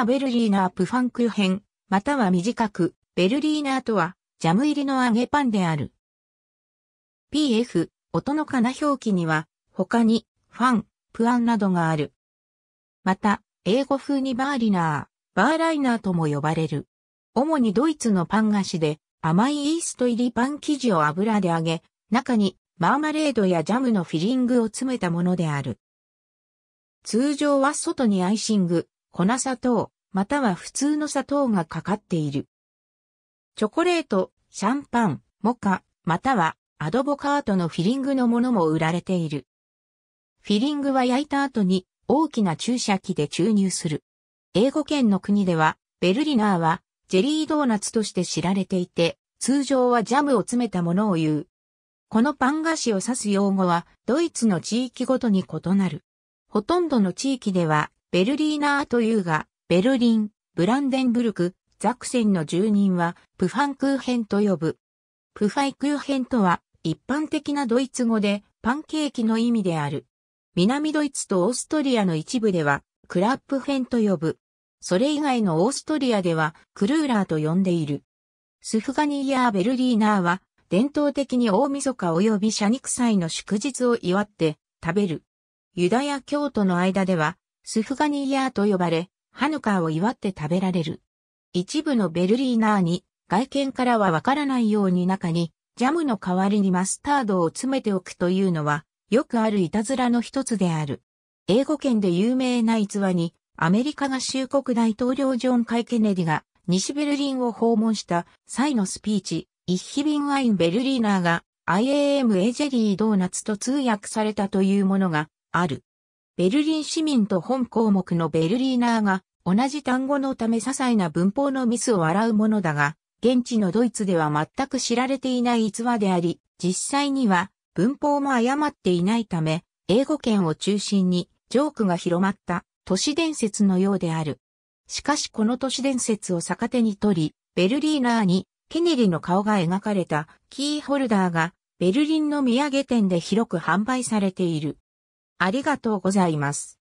ーベルリーナープファンク編、または短く、ベルリーナーとは、ジャム入りの揚げパンである。pf、音のかな表記には、他に、ファン、プアンなどがある。また、英語風にバーリナー、バーライナーとも呼ばれる。主にドイツのパン菓子で、甘いイースト入りパン生地を油で揚げ、中にマーマレードやジャムのフィリングを詰めたものである。通常は外にアイシング、粉砂糖、または普通の砂糖がかかっている。チョコレート、シャンパン、モカ、またはアドボカートのフィリングのものも売られている。フィリングは焼いた後に大きな注射器で注入する。英語圏の国では、ベルリナーはジェリードーナツとして知られていて、通常はジャムを詰めたものを言う。このパン菓子を指す用語は、ドイツの地域ごとに異なる。ほとんどの地域では、ベルリーナーというが、ベルリン、ブランデンブルク、ザクセンの住人は、プファンクーヘンと呼ぶ。プファイクーヘンとは、一般的なドイツ語で、パンケーキの意味である。南ドイツとオーストリアの一部では、クラップヘンと呼ぶ。それ以外のオーストリアでは、クルーラーと呼んでいる。スフガニーやベルリーナーは、伝統的に大晦日及び社肉祭の祝日を祝って食べる。ユダヤ教徒の間では、スフガニーヤーと呼ばれ、ハヌカーを祝って食べられる。一部のベルリーナーに、外見からはわからないように中に、ジャムの代わりにマスタードを詰めておくというのは、よくあるいたずらの一つである。英語圏で有名な逸話に、アメリカ合衆国大統領ジョン・カイ・ケネディが西ベルリンを訪問した際のスピーチ、イッヒビンワイン・ベルリーナーが IAM エジェリードーナツと通訳されたというものがある。ベルリン市民と本項目のベルリーナーが同じ単語のため些細な文法のミスを洗うものだが、現地のドイツでは全く知られていない逸話であり、実際には文法も誤っていないため、英語圏を中心にジョークが広まった都市伝説のようである。しかしこの都市伝説を逆手に取り、ベルリーナーにケネリの顔が描かれたキーホルダーがベルリンの土産店で広く販売されている。ありがとうございます。